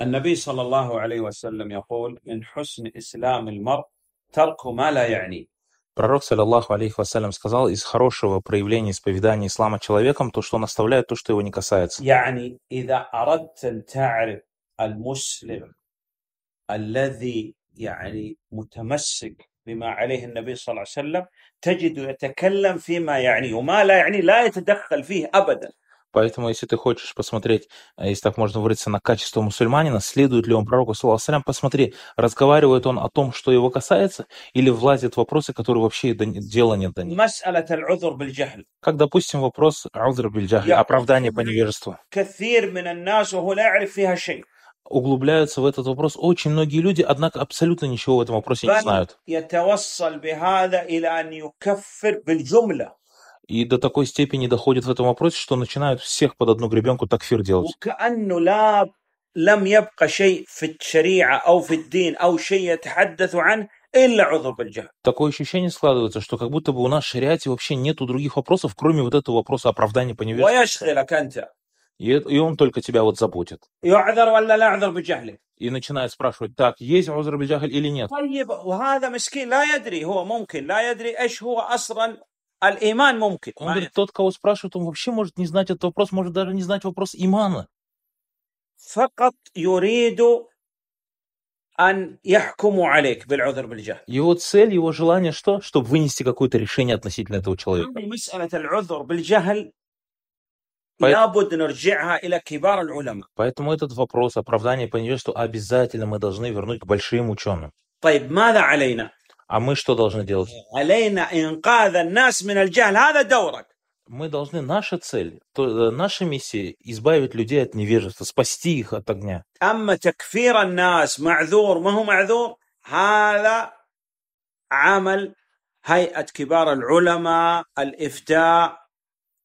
النبي صلى الله عليه وسلم يقول من حسن إسلام المرء ترك ما لا يعني Пророк, саллиллаху алейхи вассалям, сказал, из хорошего проявления исповедания ислама человеком то, что он оставляет то, что его не касается. Поэтому, если ты хочешь посмотреть, э, если так можно выразиться, на качество мусульманина, следует ли он пророку, салям, посмотри, разговаривает он о том, что его касается, или влазит в вопросы, которые вообще дела не до них. Как, допустим, вопрос оправдание по невежеству углубляются в этот вопрос очень многие люди, однако абсолютно ничего в этом вопросе не знают и до такой степени доходит в этом вопросе, что начинают всех под одну гребенку такфир делать. Такое ощущение складывается, что как будто бы у нас в шариате вообще нету других вопросов, кроме вот этого вопроса оправдания по невежеству. И, он только тебя вот заботит. И начинает спрашивать, так, есть узр или нет аль-иман мумкин. Он говорит, тот, кого спрашивают, он вообще может не знать этот вопрос, может даже не знать вопрос имана. فقط يريد أن يحكموا عليك بالعذر بالجهل. Его цель, его желание что? Чтобы вынести какое-то решение относительно этого человека. مسألة Поэтому этот вопрос оправдания по невежеству обязательно мы должны вернуть к большим ученым. А мы что должны делать? علينا إنقاذ الناس من الجهل هذا دورك. Мы должны, наша цель, то, э, наша миссия избавить людей от невежества, спасти их от огня. أما تكفير الناس معذور ما هو معذور هذا عمل هيئة كبار العلماء الإفتاء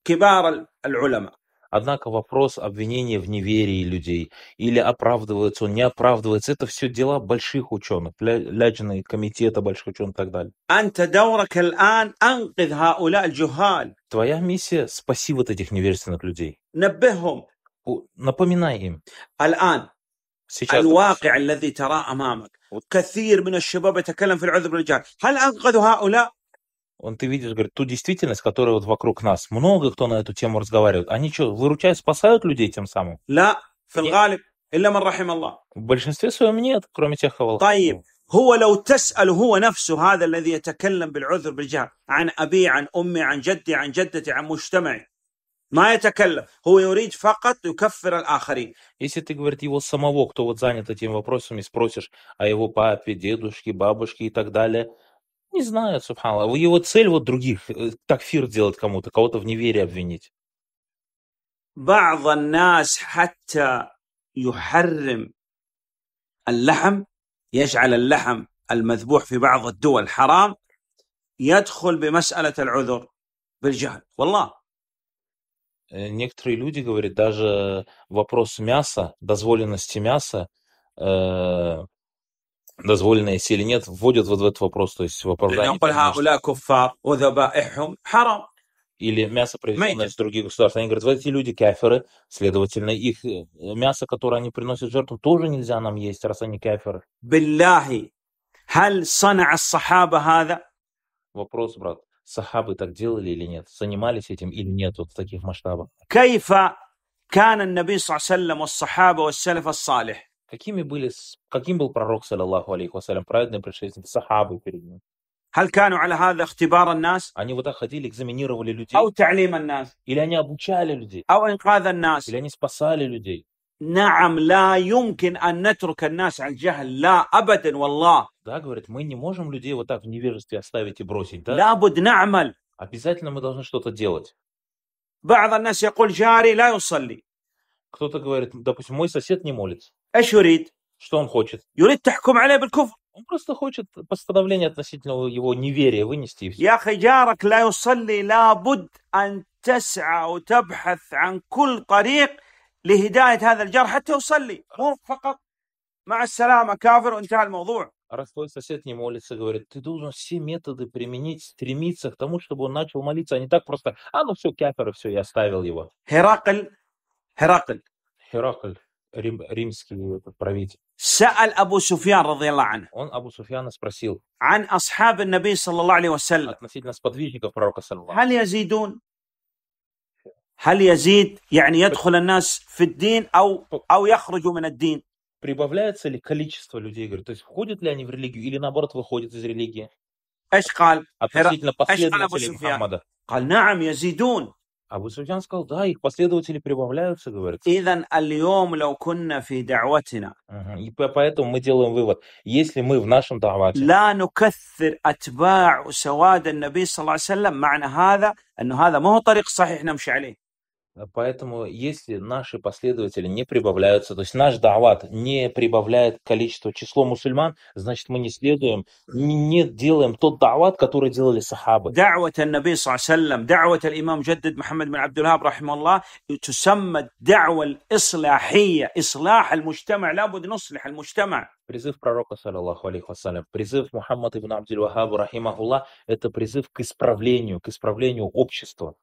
كبار العلماء Однако вопрос обвинения в неверии людей или оправдывается он, не оправдывается, это все дела больших ученых, лячины комитета больших ученых и так далее. Твоя миссия – спаси вот этих неверственных людей. Напоминай им. Сейчас. الواقع الذي تراه امامك كثير من الشباب يتكلم في العذر والجهل هل انقذوا هؤلاء он, ты видишь, говорит, ту действительность, которая вот вокруг нас. Много кто на эту тему разговаривает. Они что, выручают, спасают людей тем самым? لا في الغالب إلا من رحم الله. В большинстве своем нет, кроме тех, кого Аллах. طيب هو لو تسأل هو نفسه هذا الذي يتكلم بالعذر بالجهل عن أبي عن أمي عن جدي عن جدتي عن مجتمعي ما يتكلم هو يريد فقط يكفر الآخرين Если ты, говорит, его самого, кто вот занят этими вопросами, спросишь о а его папе, дедушке, бабушке и так далее – не знаю, Субханала. Его цель вот других, э, такфир делать кому-то, кого-то в неверии обвинить. المذبوح في بعض الدول حرام يدخل بمسألة العذر بالجهل والله Некоторые люди говорят, даже вопрос мяса, дозволенности мяса, э, дозволено если или нет, вводят вот в этот вопрос, то есть в оправдание. Или мясо, привезенное из других государств. Они говорят, вот эти люди каферы, следовательно, их э, мясо, которое они приносят жертву, тоже нельзя нам есть, раз они каферы. Вопрос, брат, сахабы так делали или нет? Занимались этим или нет вот в таких масштабах? Кайфа كان النبي صلى الله عليه وسلم والصحابة والسلف الصالح Какими были, каким был пророк, саллаллаху алейхи вассалям, праведный предшественник, сахабы перед ним? они вот так ходили, экзаминировали людей. или они обучали людей. или они спасали людей. نعم لا يمكن أن نترك الناس على الجهل لا أبدا والله. да, говорит, мы не можем людей вот так в невежестве оставить и бросить, да? لابد نعمل. обязательно мы должны что-то делать. بعض الناس يقول جاري لا يصلي. кто-то говорит, допустим, мой сосед не молится. ايش Что он хочет? Юрит, تحكم عليه بالكفر. Он просто хочет постановление относительно его неверия вынести. И все. يا أخي جارك لا يصلي لابد أن تسعى وتبحث عن كل طريق لهداية هذا الجار حتى يصلي هو فقط مع السلامة كافر وانتهى الموضوع Раз твой сосед не молится, говорит, ты должен все методы применить, стремиться к тому, чтобы он начал молиться, а не так просто, а ну все, кяфер, все, я оставил его. Херакль, Херакль. Херакль. Рим, римский этот правитель. سأل أبو سفيان رضي الله عنه Он Абу Суфьяна спросил عن أصحاب النبي صلى الله عليه وسلم относительно сподвижников пророка саллаллаху هل يزيدون هل يزيد يعني يدخل الناس في الدين أو أو يخرجوا من الدين Прибавляется ли количество людей, говорю, то есть входят ли они в религию или наоборот выходят из религии? إيش قال؟ относительно إيش قال أبو последователей سفيان؟ Мухаммада. قال نعم يزيدون Абу Суфьян сказал, да, их последователи прибавляются, говорит. Идан аль-йом лау кунна фи да'ватина. И поэтому мы делаем вывод. Если мы в нашем да'вате... لا نكثر أتباع سواد النبي صلى الله عليه وسلم معنى هذا أنه هذا ما هو طريق صحيح نمشي عليه. Э, поэтому если наши последователи не прибавляются, то есть наш дават не прибавляет количество число мусульман, значит мы не следуем, не делаем тот дават, который делали сахабы. دعوة النبي صلى الله عليه وسلم دعوة الإمام جدد محمد بن عبد الوهاب رحمه الله تسمى الدعوة الإصلاحية إصلاح Призыв пророка, саллиллаху алейхи вассалям, призыв Мухаммада ибн Абдул Вахабу, рахимахуллах, это призыв к исправлению, к исправлению общества.